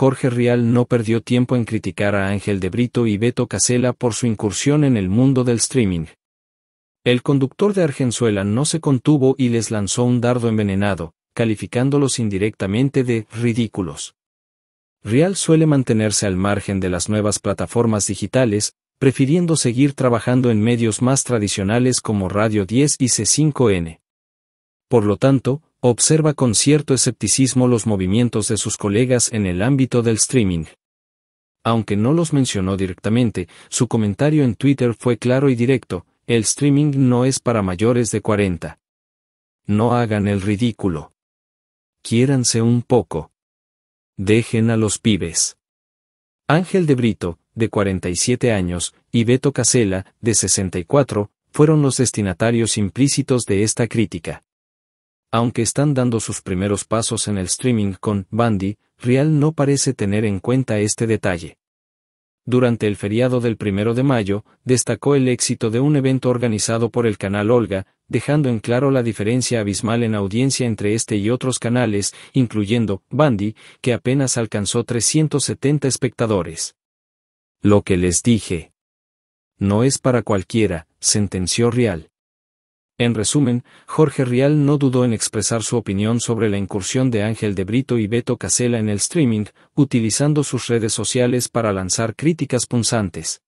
Jorge Rial no perdió tiempo en criticar a Ángel de Brito y Beto Casella por su incursión en el mundo del streaming. El conductor de Argenzuela no se contuvo y les lanzó un dardo envenenado, calificándolos indirectamente de ridículos. Rial suele mantenerse al margen de las nuevas plataformas digitales, prefiriendo seguir trabajando en medios más tradicionales como Radio 10 y C5N. Por lo tanto, observa con cierto escepticismo los movimientos de sus colegas en el ámbito del streaming. Aunque no los mencionó directamente, su comentario en Twitter fue claro y directo, el streaming no es para mayores de 40. No hagan el ridículo. Quiéranse un poco. Dejen a los pibes. Ángel de Brito, de 47 años, y Beto Casella, de 64, fueron los destinatarios implícitos de esta crítica aunque están dando sus primeros pasos en el streaming con Bandy, Real no parece tener en cuenta este detalle. Durante el feriado del primero de mayo, destacó el éxito de un evento organizado por el canal Olga, dejando en claro la diferencia abismal en audiencia entre este y otros canales, incluyendo Bandy, que apenas alcanzó 370 espectadores. Lo que les dije. No es para cualquiera, sentenció Real. En resumen, Jorge Rial no dudó en expresar su opinión sobre la incursión de Ángel de Brito y Beto Casella en el streaming, utilizando sus redes sociales para lanzar críticas punzantes.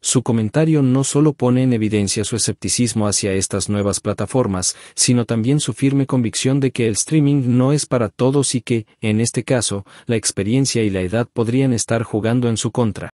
Su comentario no solo pone en evidencia su escepticismo hacia estas nuevas plataformas, sino también su firme convicción de que el streaming no es para todos y que, en este caso, la experiencia y la edad podrían estar jugando en su contra.